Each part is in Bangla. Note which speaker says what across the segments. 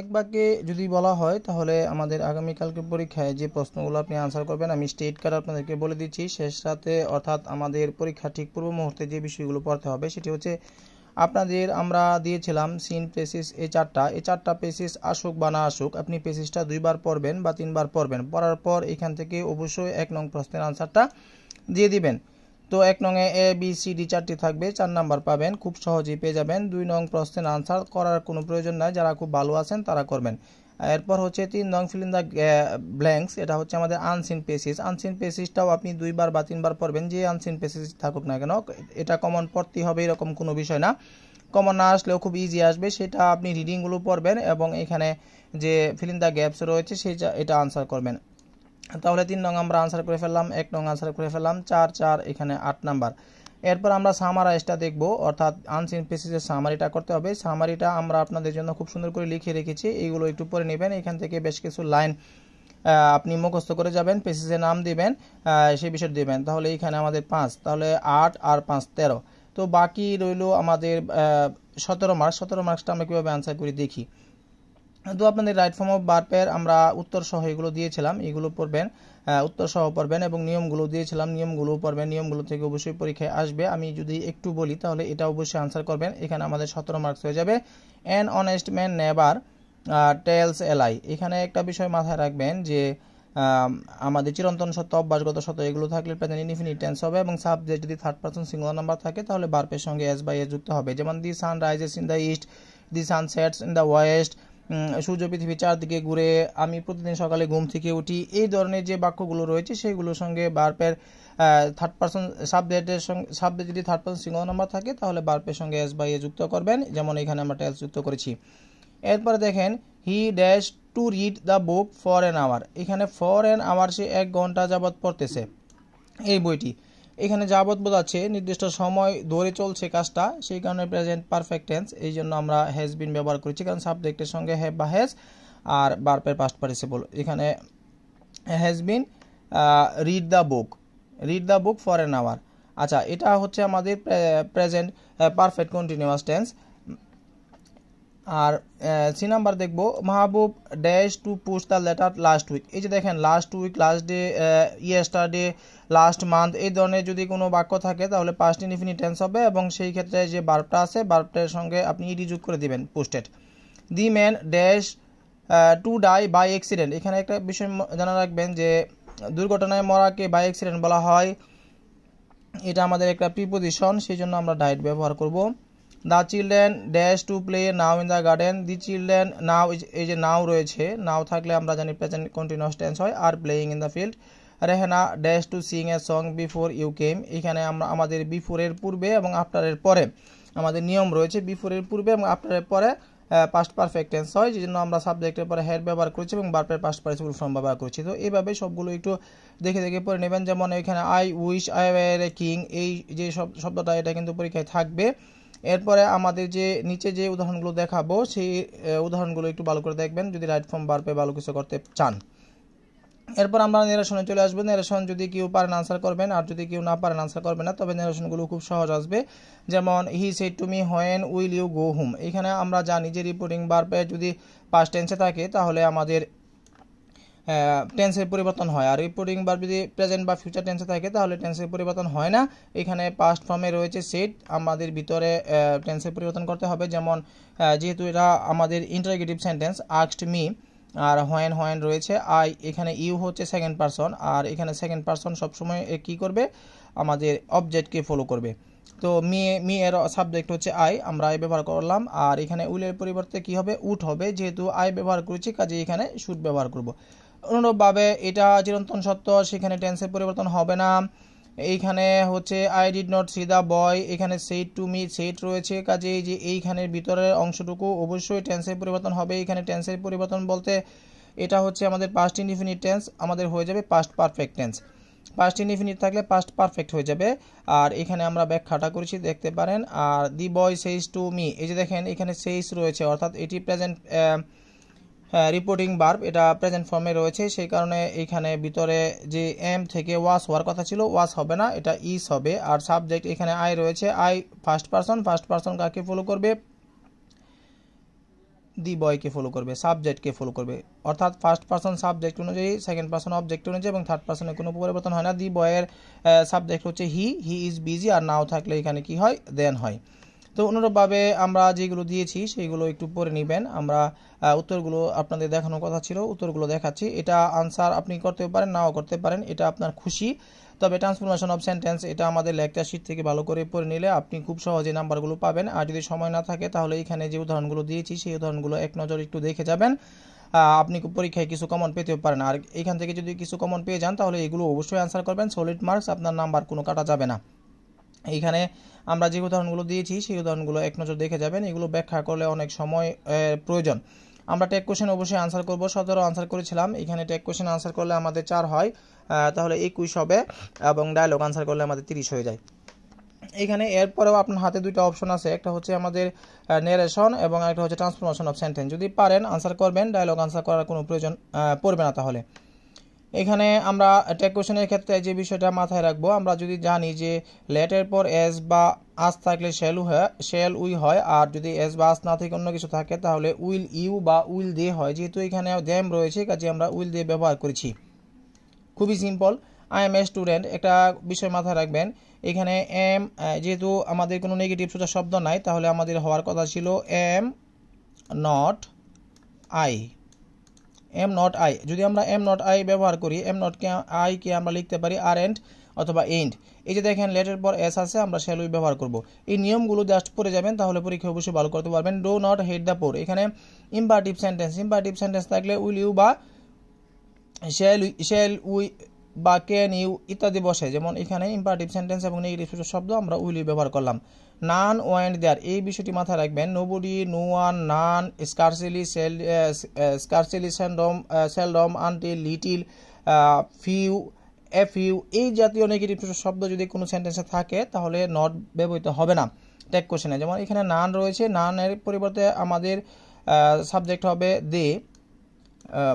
Speaker 1: এক বাক্যে যদি বলা হয় তাহলে আমাদের আগামীকালকে পরীক্ষায় যে প্রশ্নগুলো আপনি আনসার করবেন আমি স্টেট কার্ড আপনাদেরকে বলে দিচ্ছি শেষ রাতে অর্থাৎ আমাদের পরীক্ষা ঠিক পূর্ব মুহূর্তে যে বিষয়গুলো পড়তে হবে সেটি হচ্ছে আপনাদের আমরা দিয়েছিলাম সিন পেসিস এ চারটা এ চারটা পেসিস আসুক বা না আসুক আপনি পেসিসটা দুইবার পড়বেন বা তিনবার পড়বেন পড়ার পর এখান থেকে অবশ্যই এক নং প্রশ্নের আনসারটা দিয়ে দিবেন তো এক নংয়ে এ বি সি ডি চারটি থাকবে চার নাম্বার পাবেন খুব সহজেই পেয়ে যাবেন দুই নং প্রশ্নের আনসার করার কোনো প্রয়োজন নাই যারা খুব ভালো আছেন তারা করবেন এরপর হচ্ছে তিন নং ফিল ইন দ্য ব্ল্যাঙ্কস এটা হচ্ছে আমাদের আনসিন পেসিস আনসিন পেসিসটাও আপনি দুইবার বা তিনবার পড়বেন যে আনসিন পেসিস থাকুক না কেন এটা কমন পড়তে হবে এরকম কোনো বিষয় না কমন না আসলেও খুব ইজি আসবে সেটা আপনি রিডিংগুলো পড়বেন এবং এখানে যে ফিল ইন দ্য গ্যাপস রয়েছে সেটা এটা আনসার করবেন তাহলে তিন নং আমরা আনসার করে ফেললাম এক নং আনসার করে ফেললাম চার চার এখানে আট নাম্বার এরপর আমরা সামারাইজটা দেখব অর্থাৎ আনসিন পেসিসের সামারিটা করতে হবে সামারিটা আমরা আপনাদের জন্য খুব সুন্দর করে লিখে রেখেছি এইগুলো একটু পরে নেবেন এখান থেকে বেশ কিছু লাইন আপনি মুখস্থ করে যাবেন পেসিসের নাম দিবেন সেই বিষয়ে দেবেন তাহলে এখানে আমাদের পাঁচ তাহলে আট আর পাঁচ তেরো তো বাকি রইল আমাদের সতেরো মার্কস সতেরো মার্কসটা আমরা কীভাবে আনসার করি দেখি তো আপনাদের রাইট ফর্ম অফ বার পেয়ার আমরা উত্তর সহ এগুলো দিয়েছিলাম এগুলো পড়বেন উত্তর সহ পড়বেন এবং নিয়মগুলো দিয়েছিলাম নিয়মগুলো পড়বেন নিয়মগুলো থেকে অবশ্যই পরীক্ষায় আসবে আমি যদি একটু বলি তাহলে এটা অবশ্যই আনসার করবেন এখানে আমাদের সতেরো মার্কস হয়ে যাবে an honest man never tells a lie এখানে একটা বিষয় মাথায় রাখবেন যে আমাদের চিরন্তন সত্য অভ্যাসগত সত্য এগুলো থাকলে প্রেজেন্ট ইনফিনিট টেন্স হবে এবং সাবজেক্ট যদি থার্ড পার্সন সিঙ্গুলার নাম্বার থাকে তাহলে বার্পের সঙ্গে এস বাই এস যুক্ত হবে যেমন the sun rises in the east the sun sets in the west সূর্য পৃথিবী চারদিকে ঘুরে আমি প্রতিদিন সকালে ঘুম থেকে উঠি এই ধরনের যে বাক্যগুলো রয়েছে সেগুলোর সঙ্গে বার্পের থার্ড পার্সন সাবজেক্টের সঙ্গে সাবজেক্ট যদি থার্ড পার্সন সিঙ্গল নাম্বার থাকে তাহলে বার্পের সঙ্গে এস বাই এ যুক্ত করবেন যেমন এখানে আমরা টেলস যুক্ত করেছি এরপরে দেখেন he dash to read the book for an hour এখানে ফর অ্যান আওয়ার সে এক ঘন্টা যাবৎ পড়তেছে এই বইটি এখানে যাবত বোঝাচ্ছে নির্দিষ্ট সময় ধরে চলছে কাজটা সেই কারণে প্রেজেন্ট পারফেক্ট টেন্স এই জন্য আমরা হ্যাজ বিন ব্যবহার করেছি কারণ সাবজেক্টের সঙ্গে হ্যাভ বা হ্যাজ আর বার্পের পাস্ট পার্টিসিপল এখানে has been read the book read the book for an hour আচ্ছা এটা হচ্ছে আমাদের প্রেজেন্ট পারফেক্ট কন্টিনিউয়াস টেন্স আর সি নাম্বার দেখব Mahbub dash to push the letter last week এই যে দেখেন last week last day yesterday last month এই ধরনের যদি কোনো বাক্য থাকে তাহলে পাস্ট ইনফিনিট টেন্স হবে এবং সেই ক্ষেত্রে যে বার্বটা আছে বার্বটার সঙ্গে আপনি ইডি যোগ করে দিবেন posted the man dash to die by accident এখানে একটা বিষয় জানা রাখবেন যে দুর্ঘটনায় মরাকে বাই অ্যাক্সিডেন্ট বলা হয় এটা আমাদের একটা প্রিপোজিশন সেই জন্য আমরা ডায়েট ব্যবহার করব the children dash to play now in the garden the children now এই যে নাও রয়েছে নাও থাকলে আমরা জানি প্রেজেন্ট কন্টিনিউস টেন্স হয় আর playing in the field Rehena dash to sing a song before you came এখানে আমরা আমাদের বিফোরের পূর্বে এবং আফটারের পরে আমাদের নিয়ম রয়েছে বিফোরের পূর্বে এবং আফটারের পরে পাস্ট পারফেক্ট টেন্স হয় যেজন্য আমরা সাবজেক্টের পরে হেড ব্যবহার করছি এবং বারপের পাস্ট পার্টিসিপল ফর্ম ব্যবহার করছি তো এইভাবে সবগুলো একটু দেখে দেখে পড়ে নেবেন যেমন এখানে I wish I were a king এই যে সব শব্দটা এটা কিন্তু পরীক্ষায় থাকবে এরপরে আমাদের যে নিচে যে উদাহরণগুলো দেখাবো সেই উদাহরণগুলো একটু ভালো করে দেখবেন যদি রাইট ফর্ম বার পেয়ে ভালো কিছু করতে চান এরপর আমরা নেরেশনে চলে আসবো নিরাশন যদি কেউ পারেন আনসার করবেন আর যদি কেউ না পারেন আনসার করবেন না তবে নিরাশনগুলো খুব সহজ আসবে যেমন he said to me when will you go home এখানে আমরা জানি যে রিপোর্টিং বার পেয়ে যদি পাস্ট টেন্সে থাকে তাহলে আমাদের টেন্সের পরিবর্তন হয় আর রিপোর্টিং বার যদি প্রেজেন্ট বা ফিউচার টেন্সে থাকে তাহলে টেন্সের পরিবর্তন হয় না এখানে পাস্ট ফর্মে রয়েছে সেট আমাদের ভিতরে টেন্সের পরিবর্তন করতে হবে যেমন যেহেতু এটা আমাদের ইন্টারগেটিভ সেন্টেন্স আক্সড মি আর হোয়েন হোয়েন রয়েছে আই এখানে ইউ হচ্ছে সেকেন্ড পারসন আর এখানে সেকেন্ড পারসন সবসময় কি করবে আমাদের অবজেক্টকে ফলো করবে তো মেয়ে মেয়ের সাবজেক্ট হচ্ছে আই আমরা আই ব্যবহার করলাম আর এখানে উলের পরিবর্তে কি হবে উঠ হবে যেহেতু আই ব্যবহার করেছি কাজে এখানে শুট ব্যবহার করব অনুরূপভাবে এটা চিরন্তন সত্য সেখানে টেন্সের পরিবর্তন হবে না এইখানে হচ্ছে I did not see the boy এখানে সেট টু মি সেট রয়েছে কাজেই যে এইখানের ভিতরের অংশটুকু অবশ্যই টেন্সের পরিবর্তন হবে এখানে টেন্সের পরিবর্তন বলতে এটা হচ্ছে আমাদের পাস্ট ইনডিফিনিট টেন্স আমাদের হয়ে যাবে past perfect tense past indefinite থাকলে পাস্ট পারফেক্ট হয়ে যাবে আর এখানে আমরা ব্যাখ্যাটা করেছি দেখতে পারেন আর the boy says to me এই যে দেখেন এখানে সেইস রয়েছে অর্থাৎ এটি প্রেজেন্ট রিপোর্টিং বার্ব এটা প্রেজেন্ট ফর্মে রয়েছে সেই কারণে এইখানে ভিতরে যে এম থেকে ওয়াস হওয়ার কথা ছিল ওয়াস হবে না এটা ইস হবে আর সাবজেক্ট এখানে আই রয়েছে I first person first person কাকে ফলো করবে দি বয়কে ফলো করবে সাবজেক্টকে ফলো করবে অর্থাৎ ফার্স্ট পার্সন সাবজেক্ট অনুযায়ী সেকেন্ড পার্সন অবজেক্ট অনুযায়ী এবং থার্ড পার্সনের কোনো পরিবর্তন হয় না দি বয়ের সাবজেক্ট হচ্ছে হি হি ইজ বিজি আর নাও থাকলে এখানে কি হয় দেন হয় তো অনুরূপভাবে আমরা যেগুলো দিয়েছি সেইগুলো একটু পরে নেবেন আমরা উত্তরগুলো আপনাদের দেখানোর কথা ছিল উত্তরগুলো দেখাচ্ছি এটা আনসার আপনি করতে পারেন নাও করতে পারেন এটা আপনার খুশি তবে ট্রান্সফরমেশন অফ সেন্টেন্স এটা আমাদের লেকচার শীট থেকে ভালো করে পড়ে নিলে আপনি খুব সহজে নাম্বারগুলো পাবেন আর যদি সময় না থাকে তাহলে এখানে যে উদাহরণগুলো দিয়েছি সেই উদাহরণগুলো এক নজর একটু দেখে যাবেন আপনি পরীক্ষায় কিছু কমন পেতে পারেন আর এখান থেকে যদি কিছু কমন পেয়ে যান তাহলে এগুলো অবশ্যই আনসার করবেন সলিড মার্কস আপনার নাম্বার কোনো কাটা যাবে না এইখানে আমরা যে উদাহরণগুলো দিয়েছি সেই উদাহরণগুলো এক নজর দেখে যাবেন এগুলো ব্যাখ্যা করলে অনেক সময় প্রয়োজন আমরা টেক কোয়েশন অবশ্যই আনসার করব সতেরো আনসার করেছিলাম এখানে টেক কোয়েশন আনসার করলে আমাদের চার হয় তাহলে একুশ হবে এবং ডায়লগ আনসার করলে আমাদের তিরিশ হয়ে যায় এখানে এরপরেও আপনার হাতে দুইটা অপশন আছে একটা হচ্ছে আমাদের নেরেশন এবং একটা হচ্ছে ট্রান্সফরমেশন অফ সেন্টেন্স যদি পারেন আনসার করবেন ডায়লগ আনসার করার কোনো প্রয়োজন পড়বে না তাহলে এখানে আমরা ট্যাগ কোশ্চেনের ক্ষেত্রে যে বিষয়টা মাথায় রাখবো আমরা যদি জানি যে লেটের পর এস বা আস থাকলে শ্যাল হয় শ্যাল উই হয় আর যদি এস বা আস না থেকে অন্য কিছু থাকে তাহলে উইল ইউ বা উইল দে হয় যেহেতু এখানে দ্যাম রয়েছে কাজে আমরা উইল দে ব্যবহার করেছি খুবই simple I am a student একটা বিষয় মাথায় রাখবেন এখানে এম যেহেতু আমাদের কোনো নেগেটিভ শব্দ নাই তাহলে আমাদের হওয়ার কথা ছিল am not I am not I যদি আমরা এম নট আই ব্যবহার করি এম নটকে আইকে আমরা লিখতে পারি আর এন্ড অথবা এন্ড এই যে দেখেন লেটের পর এস আছে আমরা শ্যালুই ব্যবহার করব এই নিয়মগুলো জাস্ট পড়ে যাবেন তাহলে পরীক্ষা অবশ্যই ভালো করতে পারবেন do not hurt the poor এখানে ইম্পার্টিভ সেন্টেন্স ইম্পার্টিভ সেন্টেন্স থাকলে উইল ইউ বা শ্যাল শ্যাল উই বা ক্যান ইউ ইত্যাদি বসে যেমন এখানে ইম্পার্টিভ সেন্টেন্স এবং নেগেটিভ শব্দ আমরা উইল ইউ ব্যবহার করলাম নান ওয়েন্ট দেয়ার এই বিষয়টি মাথায় রাখবেন nobody no one none scarcely সেল স্কারসেলি স্যান্ডম স্যালডম আন্টি লিটিল ফিউ এফ ইউ এই জাতীয় নেগেটিভ শব্দ যদি কোনো সেন্টেন্সে থাকে তাহলে নট ব্যবহৃত হবে না ট্যাগ কোশ্চেনে যেমন এখানে নান রয়েছে নানের পরিবর্তে আমাদের সাবজেক্ট হবে দে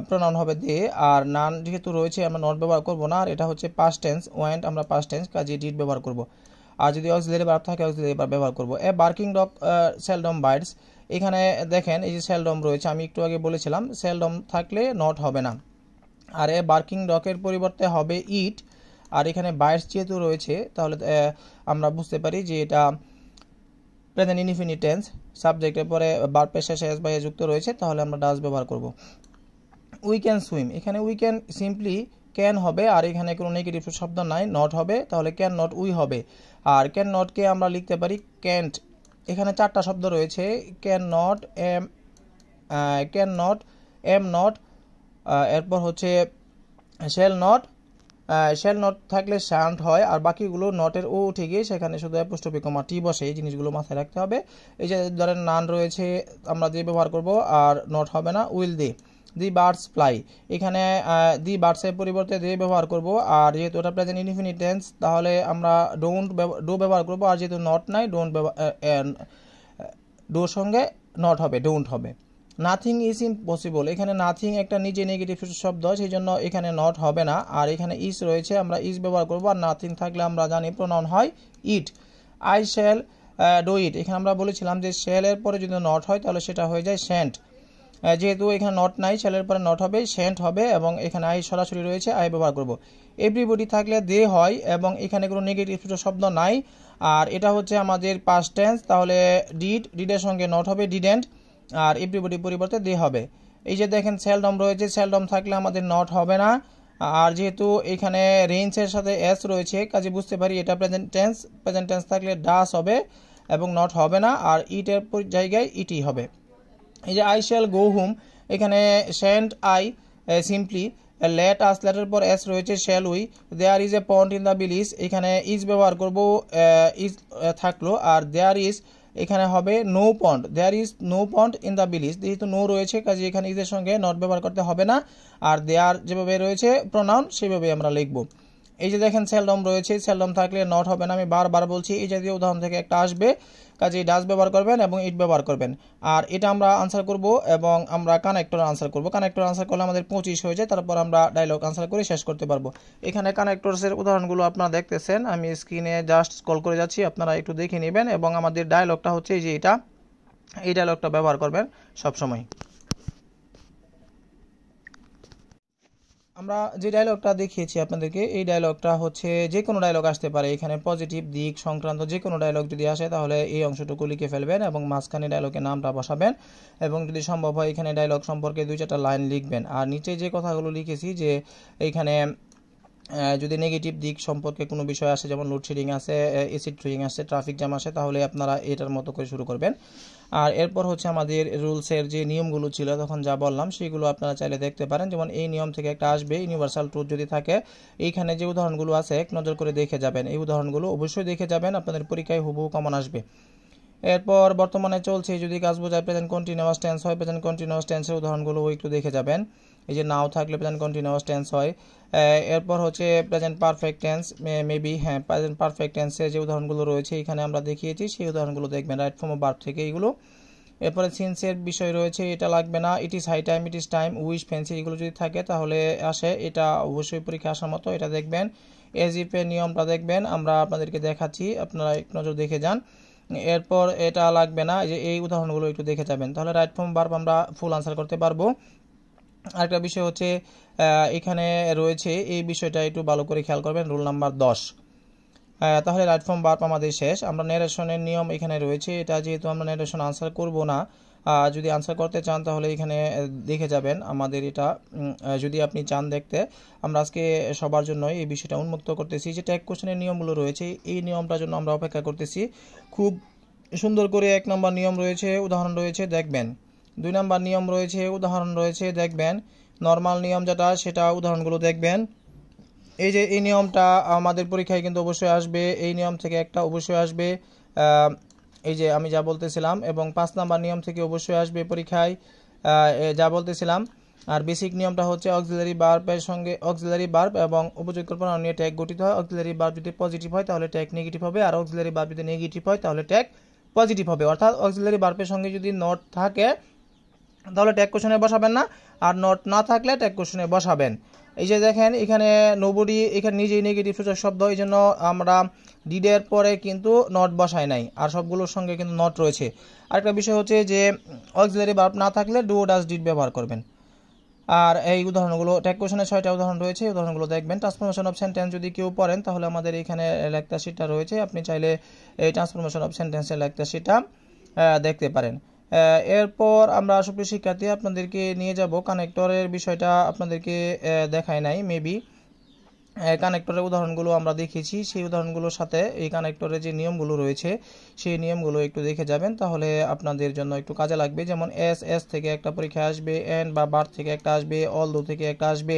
Speaker 1: প্রনাউন হবে দে আর নান যেহেতু রয়েছে আমরা নট ব্যবহার করবো না আর এটা হচ্ছে পাস্ট টেন্স ওয়াইন্ড আমরা পাস্ট টেন্স কাজে ডিট ব্যবহার করব আর যদি অক্সিলারি বার থাকে অক্সিলারি বার্ব ব্যবহার করব a barking dog seldom bites এখানে দেখেন এই যে সেলডম রয়েছে আমি একটু আগে বলেছিলাম সেলডম থাকলে নট হবে না আর এ বার্কিং ডকের পরিবর্তে হবে ইট আর এখানে বাইটস যেহেতু রয়েছে তাহলে আমরা বুঝতে পারি যে এটা প্রেজেন্ট ইনফিনিট টেন্স সাবজেক্টের পরে বার্পের শেষে এস বাই যুক্ত রয়েছে তাহলে আমরা ডাস ব্যবহার করব উই ক্যান সুইম এখানে উই ক্যান সিম্পলি ক্যান হবে আর এখানে কোনো নেগেটিভ শব্দ নাই নট হবে তাহলে ক্যান নট উই হবে আর ক্যান নটকে আমরা লিখতে পারি ক্যান্ট এখানে চারটা শব্দ রয়েছে can not am can not am not এরপর হচ্ছে শেল নট শেল নট থাকলে শান্ট হয় আর বাকিগুলো নটের ও উঠে গিয়ে সেখানে শুধু অ্যাপোস্টপি কমা টি বসে এই জিনিসগুলো মাথায় রাখতে হবে এই যে ধরেন নান রয়েছে আমরা দিয়ে ব্যবহার করবো আর নট হবে না উইল দিয়ে দি বার্ডস ফ্লাই এখানে দি বার্ডসের পরিবর্তে দে ব্যবহার করব আর যেহেতু ওটা প্রেজেন্ট ইনফিনিট টেন্স তাহলে আমরা ডোন্ট ডো ব্যবহার করব আর যেহেতু নট নাই ডোন্ট ডোর সঙ্গে নট হবে ডোন্ট হবে নাথিং ইজ ইম্পসিবল এখানে নাথিং একটা নিজে নেগেটিভ শব্দ সেই জন্য এখানে নট হবে না আর এখানে ইস রয়েছে আমরা ইজ ব্যবহার করব আর নাথিং থাকলে আমরা জানি প্রণন হয় it I shall do it এখানে আমরা বলেছিলাম যে শেলের পরে যদি নট হয় তাহলে সেটা হয়ে যায় সেন্ট যেহেতু এখানে নট নাই ছেলের পরে নট হবে সেন্ট হবে এবং এখানে আই সরাসরি রয়েছে আই ব্যবহার করব এভরিবডি থাকলে দে হয় এবং এখানে কোনো নেগেটিভ শব্দ নাই আর এটা হচ্ছে আমাদের পাস্ট টেন্স তাহলে ডিড ডিডের সঙ্গে নট হবে ডিডেন্ট আর এভরিবডি পরিবর্তে দে হবে এই যে দেখেন সেলডম রয়েছে সেলডম থাকলে আমাদের নট হবে না আর যেহেতু এখানে রেঞ্জের সাথে এস রয়েছে কাজে বুঝতে পারি এটা প্রেজেন্ট টেন্স প্রেজেন্ট টেন্স থাকলে ডাস হবে এবং নট হবে না আর ইটের জায়গায় ইটি হবে এই যে আই শ্যাল গো হোম এখানে সেন্ট আই সিম্পলি লেট আস লেটের পর এস রয়েছে shall we there is a pond in the village এখানে ইজ ব্যবহার করব ইজ uh, uh, থাকলো আর দেয়ার ইজ এখানে হবে no pond there is no pond in the village যেহেতু নো রয়েছে কাজে এখানে ইজের সঙ্গে নট ব্যবহার করতে হবে না আর দেয়ার যেভাবে রয়েছে প্রোনাউন সেভাবে আমরা লিখবো এই যে দেখেন সেলডম রয়েছে সেলডম থাকলে নট হবে না আমি বারবার বলছি এই জাতীয় উদাহরণ থেকে একটা আসবে কাজে ডাস ব্যবহার করবেন এবং ইট ব্যবহার করবেন আর এটা আমরা আনসার করব এবং আমরা কানেক্টর আনসার করব কানেক্টর আনসার করলে আমাদের পঁচিশ হয়ে যায় তারপর আমরা ডায়লগ আনসার করে শেষ করতে পারবো এখানে কানেক্টরসের উদাহরণগুলো আপনারা দেখতেছেন আমি স্ক্রিনে জাস্ট কল করে যাচ্ছি আপনারা একটু দেখে নেবেন এবং আমাদের ডায়লগটা হচ্ছে এই যে এটা এই ডায়লগটা ব্যবহার করবেন সবসময় আমরা যে ডায়লগটা দেখিয়েছি আপনাদেরকে এই ডায়লগটা হচ্ছে যে কোনো ডায়লগ আসতে পারে এখানে পজিটিভ দিক সংক্রান্ত যে কোনো ডায়লগ যদি আসে তাহলে এই অংশটুকু লিখে ফেলবেন এবং মাঝখানে ডায়লগের নামটা বসাবেন এবং যদি সম্ভব হয় এখানে ডায়লগ সম্পর্কে দুই চারটা লাইন লিখবেন আর নিচে যে কথাগুলো লিখেছি যে এইখানে যদি নেগেটিভ দিক সম্পর্কে কোনো বিষয় আসে যেমন লোডশেডিং আছে এসিড ট্রিং আসে ট্রাফিক জ্যাম আসে তাহলে আপনারা এটার মতো করে শুরু করবেন আর এরপর হচ্ছে আমাদের রুলসের যে নিয়মগুলো ছিল তখন যা বললাম সেগুলো আপনারা চাইলে দেখতে পারেন যেমন এই নিয়ম থেকে একটা আসবে ইউনিভার্সাল ট্রুথ যদি থাকে এইখানে যে উদাহরণগুলো আছে এক নজর করে দেখে যাবেন এই উদাহরণগুলো অবশ্যই দেখে যাবেন আপনাদের পরীক্ষায় হুবহু কমন আসবে এরপর বর্তমানে চলছে যদি কাজ বোঝায় প্রেজেন্ট কন্টিনিউয়াস টেন্স হয় প্রেজেন্ট কন্টিনিউয়াস টেন্সের উদাহরণগুলো একটু দেখে যাবেন এই যে নাও থাকলে প্রেজেন্ট কন্টিনিউয়াস টেন্স হয় এরপর হচ্ছে প্রেজেন্ট পারফেক্ট টেন্স মেবি হ্যাঁ প্রেজেন্ট পারফেক্ট টেন্সের যে উদাহরণগুলো রয়েছে এখানে আমরা দেখিয়েছি সেই উদাহরণগুলো দেখবেন রাইট ফর্ম বার্ব থেকে এইগুলো এরপরে সিন্সের বিষয় রয়েছে এটা লাগবে না it is high time it is time wish fancy এগুলো যদি থাকে তাহলে আসে এটা অবশ্যই পরীক্ষা আসার মতো এটা দেখবেন এজিপের নিয়মটা দেখবেন আমরা আপনাদেরকে দেখাচ্ছি আপনারা এক নজর দেখে যান এরপর এটা লাগবে না যে এই উদাহরণগুলো একটু দেখে যাবেন তাহলে রাইট ফর্ম বার আমরা ফুল আনসার করতে পারবো আরেকটা বিষয় হচ্ছে এখানে রয়েছে এই বিষয়টা একটু ভালো করে খেয়াল করবেন রুল নাম্বার দশ তাহলে রাইট ফর্ম বার্প আমাদের শেষ আমরা নেরেশনের নিয়ম এখানে রয়েছে এটা যেহেতু আমরা নেরেশন আনসার করব না যদি আনসার করতে চান তাহলে এখানে দেখে যাবেন আমাদের এটা যদি আপনি চান দেখতে আমরা আজকে সবার জন্য এই বিষয়টা উন্মুক্ত করতেছি যে ট্যাগ কোশ্চেনের নিয়মগুলো রয়েছে এই নিয়মটার জন্য আমরা অপেক্ষা করতেছি খুব সুন্দর করে এক নম্বর নিয়ম রয়েছে উদাহরণ রয়েছে দেখবেন দুই নম্বর নিয়ম রয়েছে উদাহরণ রয়েছে দেখবেন নর্মাল নিয়ম যেটা সেটা উদাহরণগুলো দেখবেন এই যে এই নিয়মটা আমাদের পরীক্ষায় কিন্তু অবশ্যই আসবে এই নিয়ম থেকে একটা অবশ্যই আসবে এই যে আমি যা বলতেছিলাম এবং পাঁচ নাম্বার নিয়ম থেকে অবশ্যই আসবে পরীক্ষায় যা বলতেছিলাম আর বেসিক নিয়মটা হচ্ছে অক্সিলারি বার্বের সঙ্গে অক্সিলারি বার্ব এবং উপযোগকল্পনা নিয়ে ট্যাগ গঠিত হয় অক্সিলারি বার্ব যদি পজিটিভ হয় তাহলে ট্যাগ নেগেটিভ হবে আর অক্সিলারি বার্ব যদি নেগেটিভ হয় তাহলে ট্যাগ পজিটিভ হবে অর্থাৎ অক্সিলারি বার্বের সঙ্গে যদি নট থাকে তাহলে ট্যাগ কোশনে বসাবেন না আর নট না থাকলে ট্যাগ কোশনে বসাবেন এই যে দেখেন এখানে নোবডি এখানে নিজেই নেগেটিভ সূচক শব্দ এই জন্য আমরা ডিডের পরে কিন্তু নট বসায় নাই আর সবগুলোর সঙ্গে কিন্তু নট রয়েছে আরেকটা বিষয় হচ্ছে যে অক্সিলারি বার্ব না থাকলে ডু ডাস ডিড ব্যবহার করবেন আর এই উদাহরণগুলো ট্যাগ কোশনে ছয়টা উদাহরণ রয়েছে এই উদাহরণগুলো দেখবেন ট্রান্সফরমেশন অফ সেন্টেন্স যদি কেউ পড়েন তাহলে আমাদের এখানে লেখতা শিটটা রয়েছে আপনি চাইলে এই ট্রান্সফরমেশন অফ সেন্টেন্সের লেখতা শিটটা দেখতে পারেন এরপর আমরা সুপ্রিয় শিক্ষার্থী আপনাদেরকে নিয়ে যাব কানেক্টরের বিষয়টা আপনাদেরকে দেখায় নাই মেবি কানেক্টরের উদাহরণগুলো আমরা দেখেছি সেই উদাহরণগুলোর সাথে এই কানেক্টরের যে নিয়মগুলো রয়েছে সেই নিয়মগুলো একটু দেখে যাবেন তাহলে আপনাদের জন্য একটু কাজে লাগবে যেমন এস এস থেকে একটা পরীক্ষা আসবে এন বা বার থেকে একটা আসবে অল দো থেকে একটা আসবে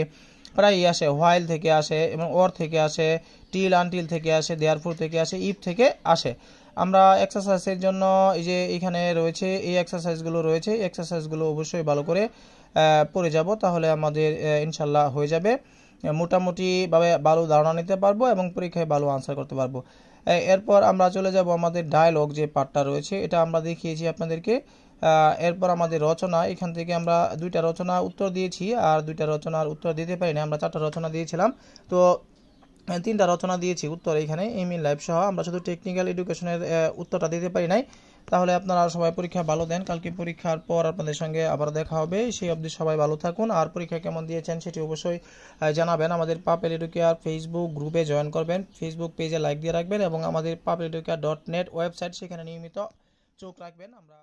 Speaker 1: প্রায়ই আসে হোয়াইল থেকে আসে এবং অর থেকে আসে টিল আনটিল থেকে আসে দেয়ারফুর থেকে আসে ইফ থেকে আসে আমরা এক্সারসাইজের জন্য এই যে এখানে রয়েছে এই এক্সারসাইজগুলো রয়েছে এই এক্সারসাইজগুলো অবশ্যই ভালো করে পড়ে যাব তাহলে আমাদের ইনশাল্লাহ হয়ে যাবে মোটামুটিভাবে ভালো ধারণা নিতে পারবো এবং পরীক্ষায় ভালো আনসার করতে পারবো এরপর আমরা চলে যাব আমাদের ডায়লগ যে পার্টটা রয়েছে এটা আমরা দেখিয়েছি আপনাদেরকে এরপর আমাদের রচনা এখান থেকে আমরা দুইটা রচনা উত্তর দিয়েছি আর দুইটা রচনার উত্তর দিতে পারিনি আমরা চারটা রচনা দিয়েছিলাম তো মানে তিনটা রচনা দিয়েছি উত্তর এইখানে এম ইন লাইফ সহ আমরা শুধু টেকনিক্যাল এডুকেশনের উত্তরটা দিতে পারি নাই তাহলে আপনারা সবাই পরীক্ষা ভালো দেন কালকে পরীক্ষার পর আপনাদের সঙ্গে আবার দেখা হবে সেই অবধি সবাই ভালো থাকুন আর পরীক্ষা কেমন দিয়েছেন সেটি অবশ্যই জানাবেন আমাদের পাপেল এডুকেয়ার ফেসবুক গ্রুপে জয়েন করবেন ফেসবুক পেজে লাইক দিয়ে রাখবেন এবং আমাদের Pupil Educare dot net website সেখানে নিয়মিত চোখ রাখবেন আমরা